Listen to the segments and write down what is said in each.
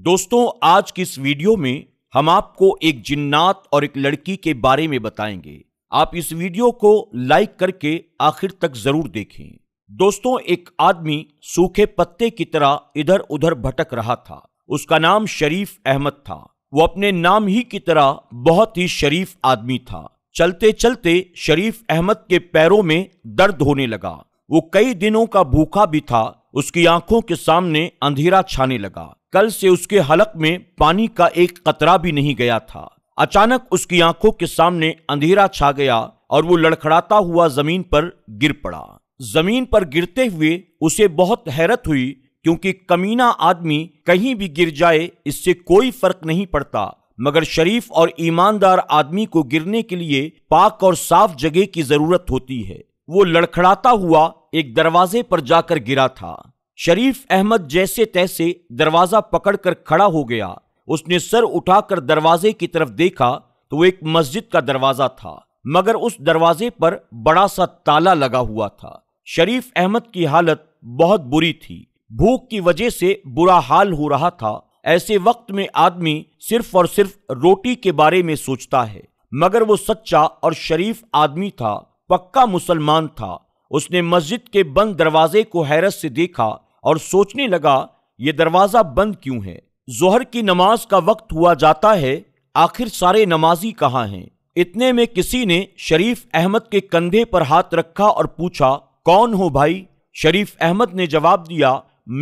दोस्तों आज की इस वीडियो में हम आपको एक जिन्नात और एक लड़की के बारे में बताएंगे आप इस वीडियो को लाइक करके आखिर तक जरूर देखें दोस्तों एक आदमी सूखे पत्ते की तरह इधर उधर भटक रहा था उसका नाम शरीफ अहमद था वो अपने नाम ही की तरह बहुत ही शरीफ आदमी था चलते चलते शरीफ अहमद के पैरों में दर्द होने लगा वो कई दिनों का भूखा भी था उसकी आंखों के सामने अंधेरा छाने लगा कल से उसके हलक में पानी का एक कतरा भी नहीं गया था अचानक उसकी आंखों के सामने अंधेरा छा गया और वो लड़खड़ाता हुआ जमीन पर गिर पड़ा जमीन पर गिरते हुए उसे बहुत हैरत हुई क्योंकि कमीना आदमी कहीं भी गिर जाए इससे कोई फर्क नहीं पड़ता मगर शरीफ और ईमानदार आदमी को गिरने के लिए पाक और साफ जगह की जरूरत होती है वो लड़खड़ाता हुआ एक दरवाजे पर जाकर गिरा था शरीफ अहमद जैसे तैसे दरवाजा पकड़कर खड़ा हो गया उसने सर उठाकर दरवाजे की तरफ देखा तो वो एक मस्जिद का दरवाजा था मगर उस दरवाजे पर बड़ा सा ताला लगा हुआ था शरीफ अहमद की हालत बहुत बुरी थी भूख की वजह से बुरा हाल हो रहा था ऐसे वक्त में आदमी सिर्फ और सिर्फ रोटी के बारे में सोचता है मगर वो सच्चा और शरीफ आदमी था पक्का मुसलमान था उसने मस्जिद के बंद दरवाजे को हैरत से देखा और सोचने लगा ये दरवाज़ा बंद क्यों है जोहर की नमाज का वक्त हुआ जाता है आखिर सारे नमाजी कहाँ हैं इतने में किसी ने शरीफ अहमद के कंधे पर हाथ रखा और पूछा कौन हो भाई शरीफ अहमद ने जवाब दिया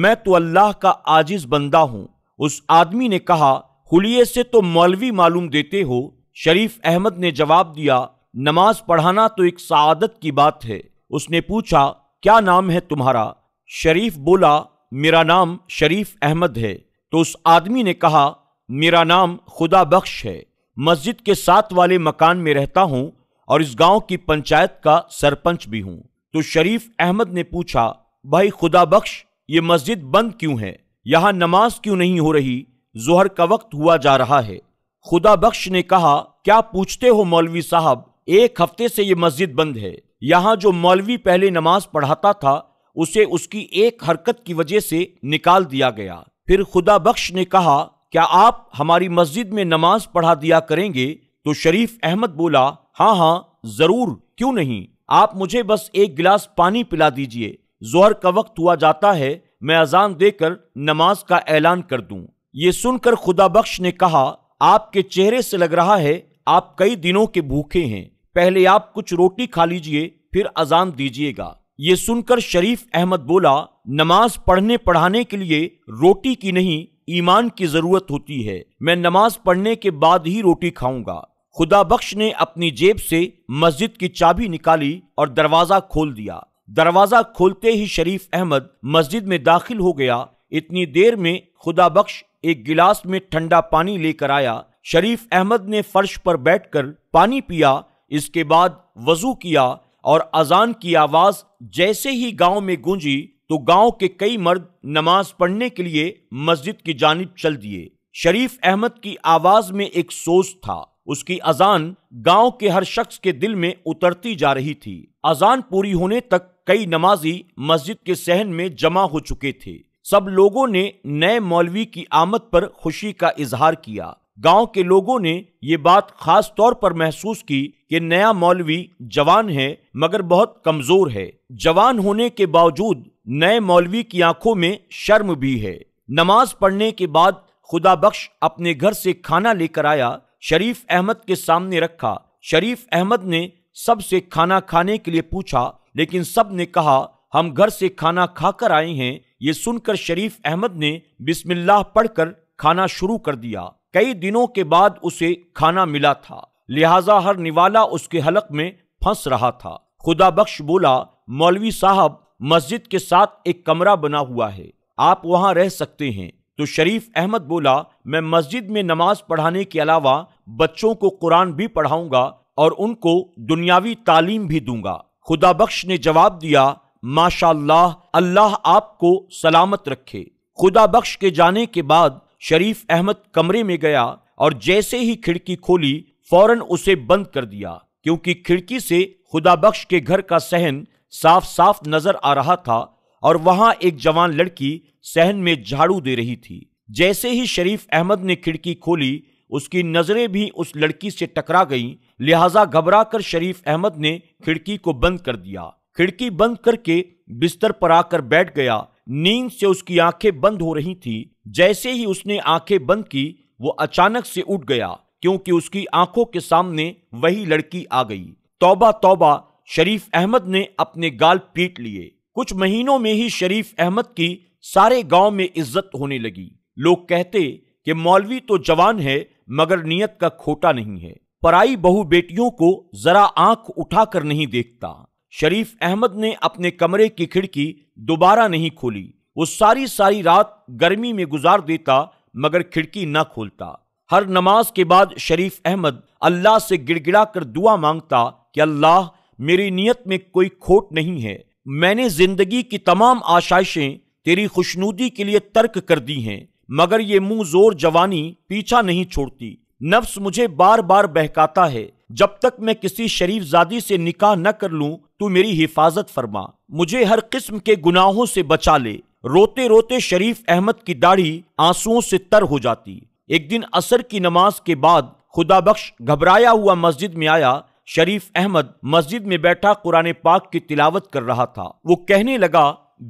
मैं तो अल्लाह का आजिज बंदा हूँ उस आदमी ने कहा हुलिये से तो मौलवी मालूम देते हो शरीफ अहमद ने जवाब दिया नमाज पढ़ाना तो एक सआदत की बात है उसने पूछा क्या नाम है तुम्हारा शरीफ बोला मेरा नाम शरीफ अहमद है तो उस आदमी ने कहा मेरा नाम खुदा बख्श है मस्जिद के साथ वाले मकान में रहता हूं और इस गांव की पंचायत का सरपंच भी हूं तो शरीफ अहमद ने पूछा भाई खुदा बख्श ये मस्जिद बंद क्यों है यहां नमाज क्यों नहीं हो रही जोहर का वक्त हुआ जा रहा है खुदा बख्श ने कहा क्या पूछते हो मौलवी साहब एक हफ्ते से ये मस्जिद बंद है यहां जो मौलवी पहले नमाज पढ़ाता था उसे उसकी एक हरकत की वजह से निकाल दिया गया फिर खुदा बख्श ने कहा क्या आप हमारी मस्जिद में नमाज पढ़ा दिया करेंगे तो शरीफ अहमद बोला हाँ हाँ जरूर क्यों नहीं आप मुझे बस एक गिलास पानी पिला दीजिए जोहर का वक्त हुआ जाता है मैं अजान देकर नमाज का ऐलान कर दूं ये सुनकर खुदा बख्श ने कहा आपके चेहरे से लग रहा है आप कई दिनों के भूखे हैं पहले आप कुछ रोटी खा लीजिए फिर अजान दीजिएगा ये सुनकर शरीफ अहमद बोला नमाज पढ़ने पढ़ाने के लिए रोटी की नहीं ईमान की जरूरत होती है मैं नमाज पढ़ने के बाद ही रोटी खाऊंगा खुदा बख्श ने अपनी जेब से मस्जिद की चाबी निकाली और दरवाजा खोल दिया दरवाजा खोलते ही शरीफ अहमद मस्जिद में दाखिल हो गया इतनी देर में खुदा बख्श एक गिलास में ठंडा पानी लेकर आया शरीफ अहमद ने फर्श पर बैठकर पानी पिया इसके बाद वजू किया और अजान की आवाज जैसे ही गांव में गूंजी तो गांव के कई मर्द नमाज पढ़ने के लिए मस्जिद की जानब चल दिए शरीफ अहमद की आवाज में एक सोच था उसकी अजान गांव के हर शख्स के दिल में उतरती जा रही थी अजान पूरी होने तक कई नमाजी मस्जिद के सहन में जमा हो चुके थे सब लोगों ने नए मौलवी की आमद पर खुशी का इजहार किया गांव के लोगों ने ये बात खास तौर पर महसूस की कि नया मौलवी जवान है मगर बहुत कमजोर है जवान होने के बावजूद नए मौलवी की आंखों में शर्म भी है नमाज पढ़ने के बाद खुदा बख्श अपने घर से खाना लेकर आया शरीफ अहमद के सामने रखा शरीफ अहमद ने सबसे खाना खाने के लिए पूछा लेकिन सब ने कहा हम घर से खाना खाकर आए हैं ये सुनकर शरीफ अहमद ने बिस्मिल्लाह पढ़कर खाना शुरू कर दिया कई दिनों के बाद उसे खाना मिला था लिहाजा हर निवाला उसके हलक में फंस रहा था खुदा बख्श बोला मौलवी साहब मस्जिद के साथ एक कमरा बना हुआ है आप वहाँ रह सकते हैं तो शरीफ अहमद बोला मैं मस्जिद में नमाज पढ़ाने के अलावा बच्चों को कुरान भी पढ़ाऊंगा और उनको दुनियावी तालीम भी दूंगा खुदा बख्श ने जवाब दिया माशाल्लाह अल्लाह आपको सलामत रखे खुदा बख्श के जाने के बाद शरीफ अहमद कमरे में गया और जैसे ही खिड़की खोली फौरन उसे बंद कर दिया क्योंकि खिड़की से खुदाबख्श के घर का सहन साफ साफ नजर आ रहा था और वहां एक जवान लड़की सहन में झाड़ू दे रही थी जैसे ही शरीफ अहमद ने खिड़की खोली उसकी नजरें भी उस लड़की से टकरा गईं लिहाजा घबरा कर शरीफ अहमद ने खिड़की को बंद कर दिया खिड़की बंद करके बिस्तर पर आकर बैठ गया नींद से उसकी आंखें बंद हो रही थी जैसे ही उसने आंखें बंद की वो अचानक से उठ गया क्योंकि उसकी आंखों के सामने वही लड़की आ गई तौबा तौबा शरीफ अहमद ने अपने गाल पीट लिए कुछ महीनों में ही शरीफ अहमद की सारे गांव में इज्जत होने लगी लोग कहते कि मौलवी तो जवान है मगर नियत का खोटा नहीं है पराई बहु बेटियों को जरा आंख उठाकर नहीं देखता शरीफ अहमद ने अपने कमरे की खिड़की दोबारा नहीं खोली वो सारी सारी रात गर्मी में गुजार देता मगर खिड़की ना खोलता हर नमाज के बाद शरीफ अहमद अल्लाह से गिड़गिड़ा कर दुआ मांगता कि अल्लाह मेरी नीयत में कोई खोट नहीं है मैंने जिंदगी की तमाम आशाइशें तेरी खुशनूदी के लिए तर्क कर दी हैं मगर ये मुंह जोर जवानी पीछा नहीं छोड़ती नफ्स मुझे बार बार बहकाता है जब तक मैं किसी शरीफ जादी से निकाह न कर लूं तू मेरी हिफाजत फरमा मुझे हर किस्म के गुनाहों से बचा ले रोते रोते शरीफ अहमद की दाढ़ी आंसुओं से तर हो जाती एक दिन असर की नमाज के बाद खुदा बख्श घबराया हुआ मस्जिद में आया शरीफ अहमद मस्जिद में बैठा कुरान पाक की तिलावत कर रहा था वो कहने लगा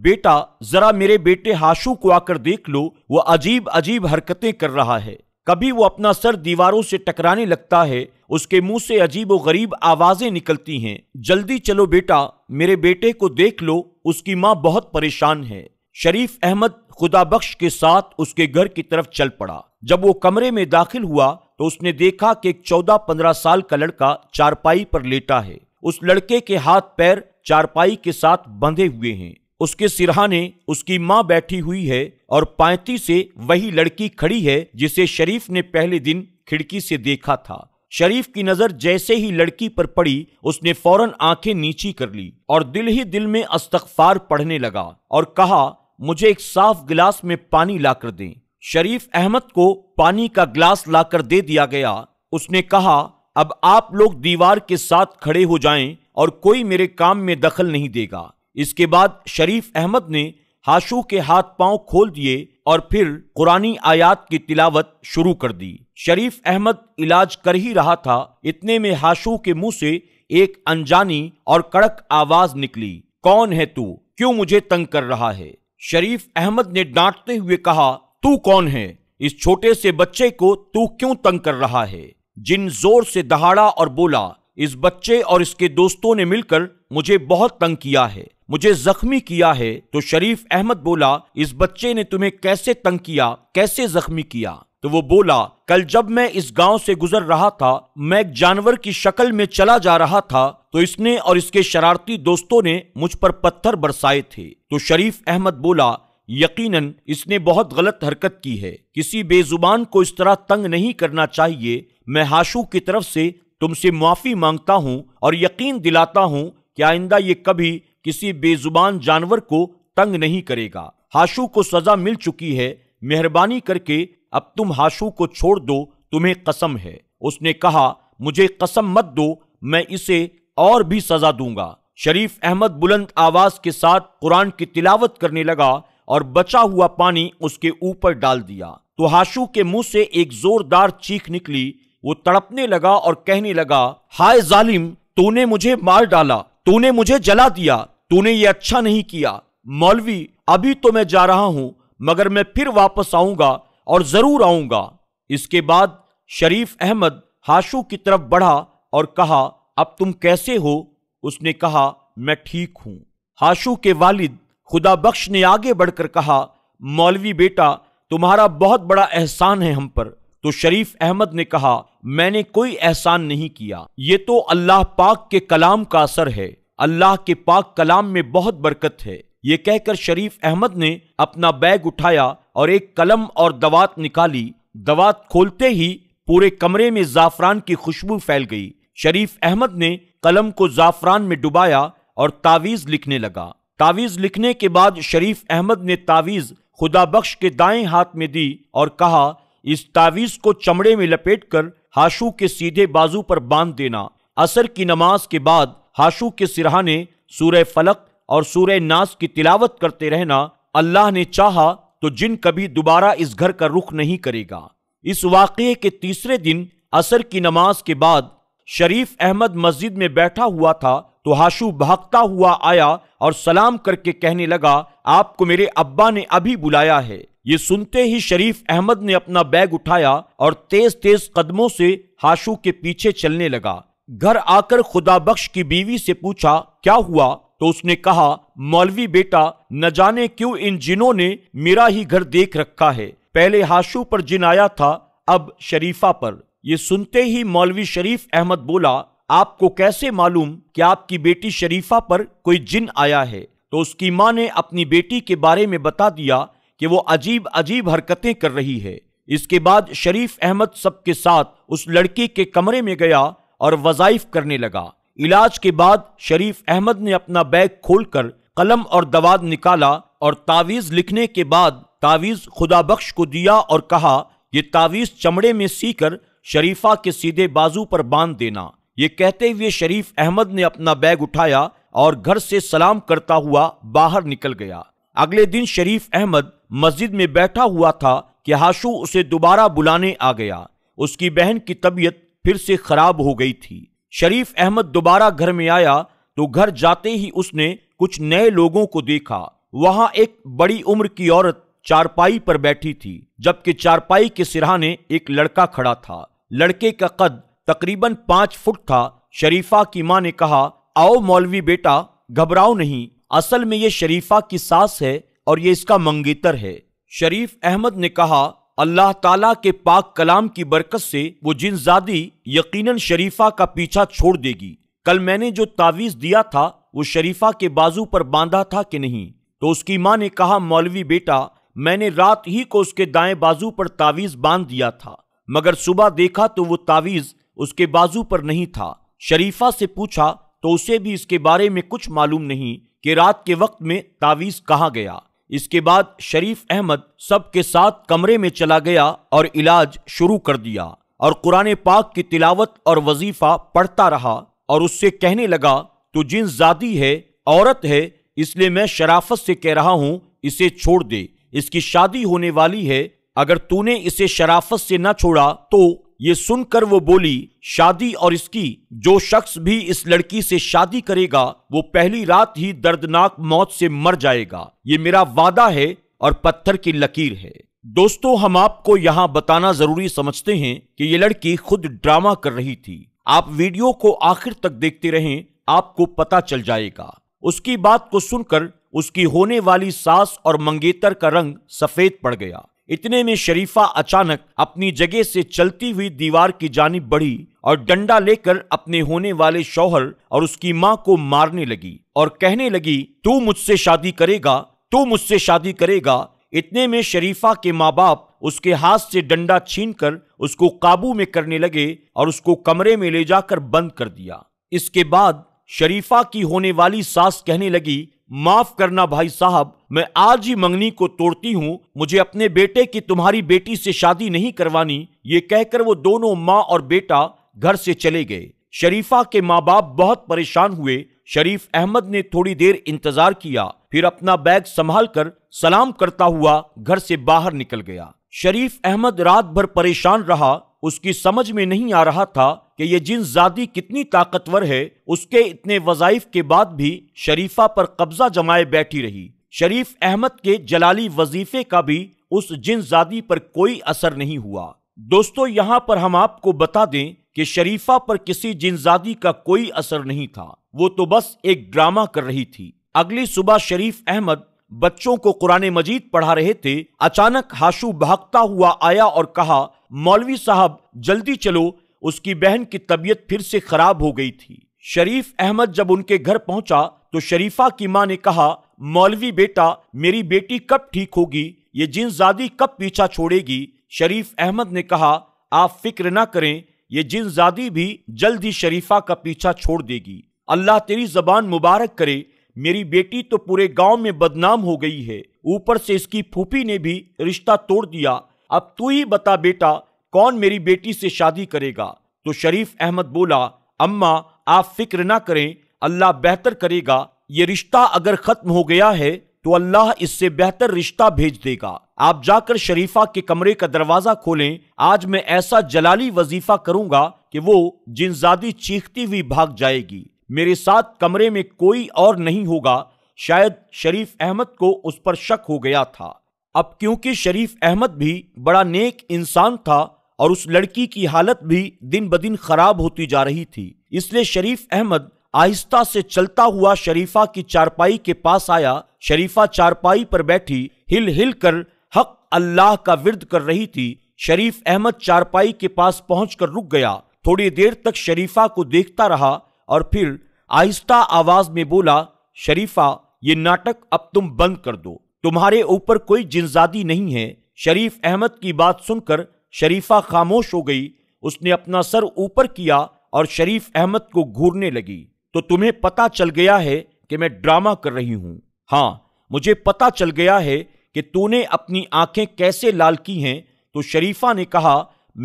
बेटा जरा मेरे बेटे हाशू को आकर देख लो वह अजीब अजीब हरकतें कर रहा है कभी वो अपना सर दीवारों से टकराने लगता है उसके मुंह से अजीब गरीब आवाजें निकलती हैं जल्दी चलो बेटा मेरे बेटे को देख लो उसकी माँ बहुत परेशान है शरीफ अहमद खुदा बख्श के साथ उसके घर की तरफ चल पड़ा जब वो कमरे में दाखिल हुआ तो उसने देखा कि एक चौदह पंद्रह साल का लड़का चारपाई पर लेटा है उस लड़के के हाथ पैर चारपाई के साथ बंधे हुए हैं उसके सिरहाने उसकी माँ बैठी हुई है और पायती से वही लड़की खड़ी है जिसे शरीफ ने पहले दिन खिड़की से देखा था शरीफ की नजर जैसे ही लड़की पर पड़ी उसने फौरन आंखें नीची कर ली और दिल ही दिल में अस्तगफार पढ़ने लगा और कहा मुझे एक साफ गिलास में पानी लाकर दें शरीफ अहमद को पानी का गिलास लाकर दे दिया गया उसने कहा अब आप लोग दीवार के साथ खड़े हो जाएं और कोई मेरे काम में दखल नहीं देगा इसके बाद शरीफ अहमद ने हाशू के हाथ पांव खोल दिए और फिर कुरानी आयात की तिलावत शुरू कर दी शरीफ अहमद इलाज कर ही रहा था इतने में हाशू के मुंह से एक अनजानी और कड़क आवाज निकली कौन है तू क्यों मुझे तंग कर रहा है शरीफ अहमद ने डांटते हुए कहा तू कौन है इस छोटे से बच्चे को तू क्यों तंग कर रहा है जिन जोर से दहाड़ा और बोला इस बच्चे और इसके दोस्तों ने मिलकर मुझे बहुत तंग किया है मुझे जख्मी किया है तो शरीफ अहमद बोला इस बच्चे ने तुम्हें कैसे तंग किया कैसे जख्मी किया तो वो बोला कल जब मैं इस गांव से गुजर रहा था मैं एक जानवर की शक्ल में चला जा रहा था तो इसने और इसके शरारती दोस्तों ने मुझ पर पत्थर बरसाए थे तो शरीफ अहमद बोला यकीनन इसने बहुत गलत हरकत की है किसी बेजुबान को इस तरह तंग नहीं करना चाहिए मैं हाशू की तरफ से तुमसे माफी मांगता हूं और यकीन दिलाता हूं कि आइंदा ये कभी किसी बेजुबान जानवर को तंग नहीं करेगा हाशु को सजा मिल चुकी है मेहरबानी करके अब तुम हाशु को छोड़ दो तुम्हें कसम है उसने कहा मुझे कसम मत दो मैं इसे और भी सजा दूंगा शरीफ अहमद बुलंद आवाज के साथ कुरान की तिलावत करने लगा और बचा हुआ पानी उसके ऊपर डाल दिया तो हाशु के मुंह से एक जोरदार चीख निकली वो तड़पने लगा और कहने लगा हाय जालिम तूने मुझे मार डाला तूने मुझे जला दिया तूने ये अच्छा नहीं किया मौलवी अभी तो मैं जा रहा हूं मगर मैं फिर वापस आऊंगा और जरूर आऊंगा इसके बाद शरीफ अहमद हाशू की तरफ बढ़ा और कहा अब तुम कैसे हो उसने कहा मैं ठीक हूं हाशू के वालिद खुदा बख्श ने आगे बढ़कर कहा मौलवी बेटा तुम्हारा बहुत बड़ा एहसान है हम पर तो शरीफ अहमद ने कहा मैंने कोई एहसान नहीं किया ये तो अल्लाह पाक के कलाम का असर है अल्लाह के पाक कलाम में बहुत बरकत है ये कहकर शरीफ अहमद ने अपना बैग उठाया और एक कलम और दवात निकाली दवात खोलते ही पूरे कमरे में जाफरान की खुशबू फैल गई शरीफ अहमद ने कलम को जाफरान में डुबाया और तावीज लिखने लगा तावीज लिखने के बाद शरीफ अहमद ने तावीज खुदा बख्श के दाएं हाथ में दी और कहा इस तावीज को चमड़े में लपेटकर हाशू के सीधे बाजू पर बांध देना असर की नमाज के बाद हाशू के सिरहाने सूर्य फलक और सूर्य नास की तिलावत करते रहना अल्लाह ने चाहा तो जिन कभी दोबारा इस घर का रुख नहीं करेगा इस वाकये के तीसरे दिन असर की नमाज के बाद शरीफ अहमद मस्जिद में बैठा हुआ था तो हाशू भागता हुआ आया और सलाम करके कहने लगा आपको मेरे अब्बा ने अभी बुलाया है ये सुनते ही शरीफ अहमद ने अपना बैग उठाया और तेज तेज कदमों से हाशू के पीछे चलने लगा घर आकर खुदा बख्श की बीवी से पूछा क्या हुआ तो उसने कहा मौलवी बेटा न जाने क्यों इन जिनों ने मेरा ही घर देख रखा है पहले हाशू पर जिन आया था अब शरीफा पर यह सुनते ही मौलवी शरीफ अहमद बोला आपको कैसे मालूम कि आपकी बेटी शरीफा पर कोई जिन आया है तो उसकी माँ ने अपनी बेटी के बारे में बता दिया कि वो अजीब अजीब हरकतें कर रही है इसके बाद शरीफ अहमद सबके साथ उस लड़की के कमरे में गया और वजाइफ करने लगा इलाज के बाद शरीफ अहमद ने अपना बैग खोलकर कलम और दवाद निकाला और तावीज लिखने के बाद तावीज खुदा बख्श को दिया और कहा ये तावीज चमड़े में सीकर शरीफा के सीधे बाजू पर बांध देना ये कहते हुए शरीफ अहमद ने अपना बैग उठाया और घर से सलाम करता हुआ बाहर निकल गया अगले दिन शरीफ अहमद मस्जिद में बैठा हुआ था कि हाशू उसे दोबारा बुलाने आ गया उसकी बहन की तबीयत फिर से खराब हो गई थी शरीफ अहमद दोबारा घर में आया तो घर जाते ही उसने कुछ नए लोगों को देखा वहां एक बड़ी उम्र की औरत चारपाई पर बैठी थी जबकि चारपाई के सिराने एक लड़का खड़ा था लड़के का कद तकरीबन पांच फुट था शरीफा की माँ ने कहा आओ मौलवी बेटा घबराओ नहीं असल में ये शरीफा की सास है और ये इसका मंगेतर है शरीफ अहमद ने कहा अल्लाह ताला के पाक कलाम की बरकत से वो जिन जादी यकीनन शरीफा का पीछा छोड़ देगी कल मैंने जो तावीज दिया था वो शरीफा के बाजू पर बांधा था कि नहीं तो उसकी माँ ने कहा मौलवी बेटा मैंने रात ही को उसके दाएं बाजू पर तावीज बांध दिया था मगर सुबह देखा तो वो तावीज उसके बाजू पर नहीं था शरीफा से पूछा तो उसे भी इसके बारे में कुछ मालूम नहीं कि रात के वक्त में तावीज कहाँ गया इसके बाद शरीफ अहमद सबके साथ कमरे में चला गया और इलाज शुरू कर दिया और कुरान पाक की तिलावत और वजीफा पढ़ता रहा और उससे कहने लगा तो जिन जादी है औरत है इसलिए मैं शराफत से कह रहा हूं इसे छोड़ दे इसकी शादी होने वाली है अगर तूने इसे शराफत से न छोड़ा तो ये सुनकर वो बोली शादी और इसकी जो शख्स भी इस लड़की से शादी करेगा वो पहली रात ही दर्दनाक मौत से मर जाएगा ये मेरा वादा है और पत्थर की लकीर है दोस्तों हम आपको यहाँ बताना जरूरी समझते हैं कि ये लड़की खुद ड्रामा कर रही थी आप वीडियो को आखिर तक देखते रहें आपको पता चल जाएगा उसकी बात को सुनकर उसकी होने वाली सास और मंगेतर का रंग सफेद पड़ गया इतने में शरीफा अचानक अपनी जगह से चलती हुई दीवार की जानी बढ़ी और डंडा लेकर अपने होने वाले शौहर और उसकी माँ को मारने लगी और कहने लगी तू मुझसे शादी करेगा तू मुझसे शादी करेगा इतने में शरीफा के माँ बाप उसके हाथ से डंडा छीन कर उसको काबू में करने लगे और उसको कमरे में ले जाकर बंद कर दिया इसके बाद शरीफा की होने वाली सास कहने लगी माफ करना भाई साहब मैं आज ही मंगनी को तोड़ती हूँ मुझे अपने बेटे की तुम्हारी बेटी से शादी नहीं करवानी ये कहकर वो दोनों माँ और बेटा घर से चले गए शरीफा के माँ बाप बहुत परेशान हुए शरीफ अहमद ने थोड़ी देर इंतजार किया फिर अपना बैग संभाल कर सलाम करता हुआ घर से बाहर निकल गया शरीफ अहमद रात भर परेशान रहा उसकी समझ में नहीं आ रहा था कि ये जिन जादी कितनी ताकतवर है उसके इतने वजाइफ के बाद भी शरीफा पर कब्जा जमाए बैठी रही शरीफ अहमद के जलाली वजीफे का भी उस जिन जादी पर कोई असर नहीं हुआ दोस्तों यहाँ पर हम आपको बता दें कि शरीफा पर किसी जिनजादी का कोई असर नहीं था वो तो बस एक ड्रामा कर रही थी अगली सुबह शरीफ अहमद बच्चों को कुरान मजीद पढ़ा रहे थे अचानक हाशु भागता हुआ आया और कहा मौलवी साहब जल्दी चलो उसकी बहन की तबीयत फिर से खराब हो गई थी शरीफ अहमद जब उनके घर पहुंचा तो शरीफा की मां ने कहा मौलवी बेटा मेरी बेटी कब ठीक होगी ये जादी कब पीछा छोड़ेगी शरीफ अहमद ने कहा आप फिक्र ना करें ये जादी भी जल्द ही शरीफा का पीछा छोड़ देगी अल्लाह तेरी जबान मुबारक करे मेरी बेटी तो पूरे गांव में बदनाम हो गई है ऊपर से इसकी फूफी ने भी रिश्ता तोड़ दिया अब तू ही बता बेटा कौन मेरी बेटी से शादी करेगा तो शरीफ अहमद बोला अम्मा आप फिक्र ना करें अल्लाह बेहतर करेगा ये रिश्ता अगर खत्म हो गया है तो अल्लाह इससे बेहतर रिश्ता भेज देगा आप जाकर शरीफा के कमरे का दरवाजा खोलें आज मैं ऐसा जलाली वजीफा करूंगा कि वो जिनजादी चीखती हुई भाग जाएगी मेरे साथ कमरे में कोई और नहीं होगा शायद शरीफ अहमद को उस पर शक हो गया था अब क्योंकि शरीफ अहमद भी बड़ा नेक इंसान था और उस लड़की की हालत भी दिन ब दिन खराब होती जा रही थी इसलिए शरीफ अहमद आहिस्ता से चलता हुआ शरीफा की चारपाई के पास आया शरीफा चारपाई पर बैठी हिल हिल कर हक अल्लाह का विरद कर रही थी शरीफ अहमद चारपाई के पास पहुँच कर रुक गया थोड़ी देर तक शरीफा को देखता रहा और फिर आहिस्ता आवाज में बोला शरीफा ये नाटक अब तुम बंद कर दो तुम्हारे ऊपर कोई जिनजादी नहीं है शरीफ अहमद की बात सुनकर शरीफा खामोश हो गई उसने अपना सर ऊपर किया और शरीफ अहमद को घूरने लगी तो तुम्हें पता चल गया है कि मैं ड्रामा कर रही हूं हाँ मुझे पता चल गया है कि तूने अपनी आंखें कैसे लाल की हैं तो शरीफा ने कहा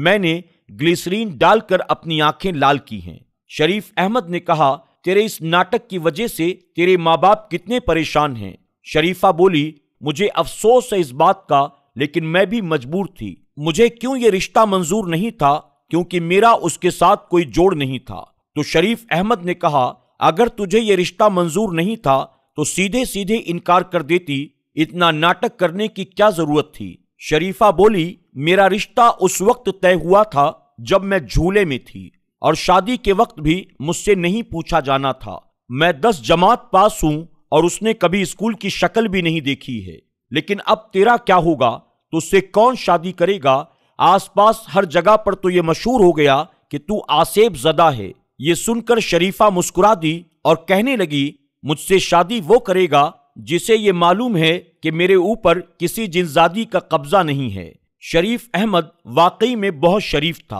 मैंने ग्लिसरीन डालकर अपनी आंखें लाल की हैं शरीफ अहमद ने कहा तेरे इस नाटक की वजह से तेरे माँ बाप कितने परेशान हैं शरीफा बोली मुझे अफसोस है इस बात का लेकिन मैं भी मजबूर थी मुझे क्यों ये रिश्ता मंजूर नहीं था क्योंकि मेरा उसके साथ कोई जोड़ नहीं था तो शरीफ अहमद ने कहा अगर तुझे ये रिश्ता मंजूर नहीं था तो सीधे सीधे इनकार कर देती इतना नाटक करने की क्या जरूरत थी शरीफा बोली मेरा रिश्ता उस वक्त तय हुआ था जब मैं झूले में थी और शादी के वक्त भी मुझसे नहीं पूछा जाना था मैं दस जमात पास हूँ और उसने कभी स्कूल की शक्ल भी नहीं देखी है लेकिन अब तेरा क्या होगा तो उससे कौन शादी करेगा आसपास हर जगह पर तो यह मशहूर हो गया कि तू आसेब जदा है ये सुनकर शरीफा मुस्कुरा दी और कहने लगी मुझसे शादी वो करेगा जिसे ये मालूम है कि मेरे ऊपर किसी जिनजादी का कब्जा नहीं है शरीफ अहमद वाकई में बहुत शरीफ था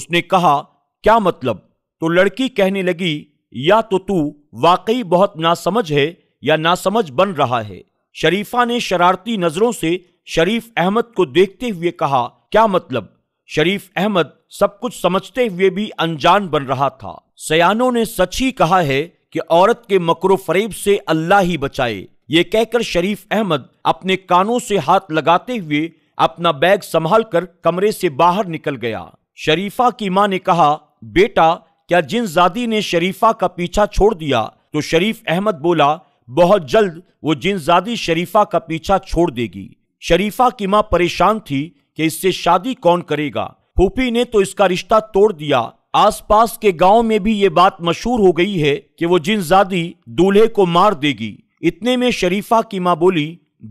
उसने कहा क्या मतलब तो लड़की कहने लगी या तो तू वाकई बहुत नासमझ है या नासमझ बन रहा है शरीफा ने शरारती नजरों से शरीफ अहमद को देखते हुए कहा क्या मतलब शरीफ अहमद सब कुछ समझते हुए भी अनजान बन रहा था सयानों ने सच ही कहा है कि औरत के मकरो फरेब से अल्लाह ही बचाए ये कहकर शरीफ अहमद अपने कानों से हाथ लगाते हुए अपना बैग संभाल कर कमरे से बाहर निकल गया शरीफा की माँ ने कहा बेटा क्या जिन जादी ने शरीफा का पीछा छोड़ दिया तो शरीफ अहमद बोला बहुत जल्द वो जिन जादी शरीफा का पीछा छोड़ देगी शरीफा की माँ परेशान थी कि इससे शादी कौन करेगा फूफी ने तो इसका रिश्ता तोड़ दिया आसपास के गांव में भी ये बात मशहूर हो गई है कि वो जिन जादी दूल्हे को मार देगी इतने में शरीफा की माँ बोली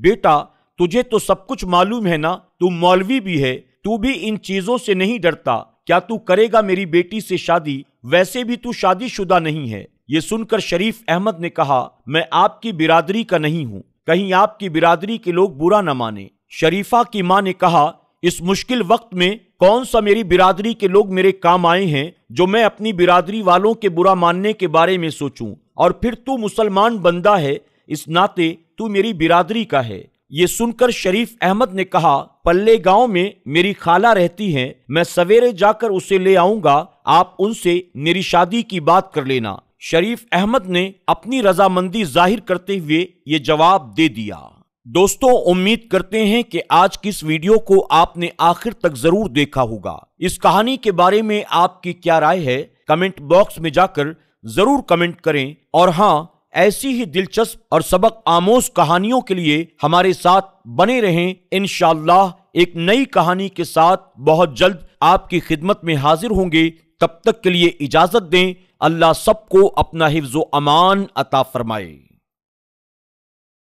बेटा तुझे तो सब कुछ मालूम है ना तू मौलवी भी है तू भी इन चीजों से नहीं डरता क्या तू करेगा मेरी बेटी से शादी वैसे भी तू शादीशुदा नहीं है ये सुनकर शरीफ अहमद ने कहा मैं आपकी बिरादरी का नहीं हूँ कहीं आपकी बिरादरी के लोग बुरा न माने शरीफा की माँ ने कहा इस मुश्किल वक्त में कौन सा मेरी बिरादरी के लोग मेरे काम आए हैं जो मैं अपनी बिरादरी वालों के बुरा मानने के बारे में सोचूं और फिर तू मुसलमान बंदा है इस नाते तू मेरी बिरादरी का है ये सुनकर शरीफ अहमद ने कहा पल्ले गांव में मेरी खाला रहती हैं मैं सवेरे जाकर उसे ले आऊंगा आप उनसे मेरी शादी की बात कर लेना शरीफ अहमद ने अपनी रजामंदी जाहिर करते हुए ये जवाब दे दिया दोस्तों उम्मीद करते हैं कि आज की इस वीडियो को आपने आखिर तक जरूर देखा होगा इस कहानी के बारे में आपकी क्या राय है कमेंट बॉक्स में जाकर जरूर कमेंट करें और हाँ ऐसी ही दिलचस्प और सबक आमोज कहानियों के लिए हमारे साथ बने रहें इन एक नई कहानी के साथ बहुत जल्द आपकी खिदमत में हाजिर होंगे तब तक के लिए इजाजत दें अल्लाह सबको अपना हिफ्ज अमान अता फरमाए